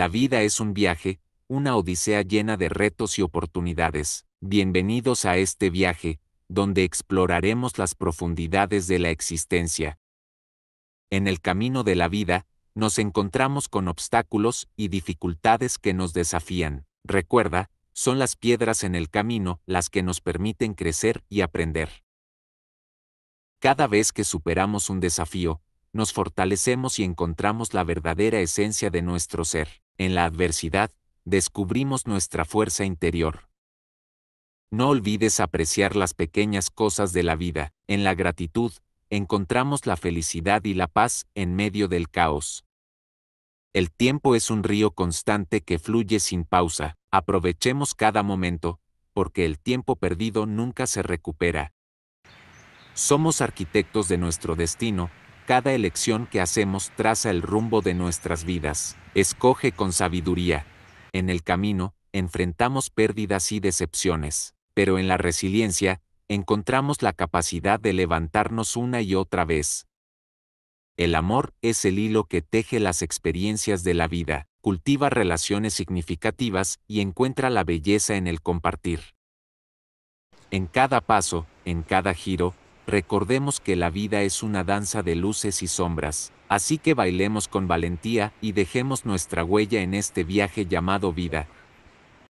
La vida es un viaje, una odisea llena de retos y oportunidades. Bienvenidos a este viaje, donde exploraremos las profundidades de la existencia. En el camino de la vida, nos encontramos con obstáculos y dificultades que nos desafían. Recuerda, son las piedras en el camino las que nos permiten crecer y aprender. Cada vez que superamos un desafío, nos fortalecemos y encontramos la verdadera esencia de nuestro ser en la adversidad, descubrimos nuestra fuerza interior. No olvides apreciar las pequeñas cosas de la vida, en la gratitud, encontramos la felicidad y la paz en medio del caos. El tiempo es un río constante que fluye sin pausa, aprovechemos cada momento, porque el tiempo perdido nunca se recupera. Somos arquitectos de nuestro destino, cada elección que hacemos traza el rumbo de nuestras vidas. Escoge con sabiduría. En el camino, enfrentamos pérdidas y decepciones, pero en la resiliencia, encontramos la capacidad de levantarnos una y otra vez. El amor es el hilo que teje las experiencias de la vida, cultiva relaciones significativas y encuentra la belleza en el compartir. En cada paso, en cada giro, Recordemos que la vida es una danza de luces y sombras, así que bailemos con valentía y dejemos nuestra huella en este viaje llamado vida.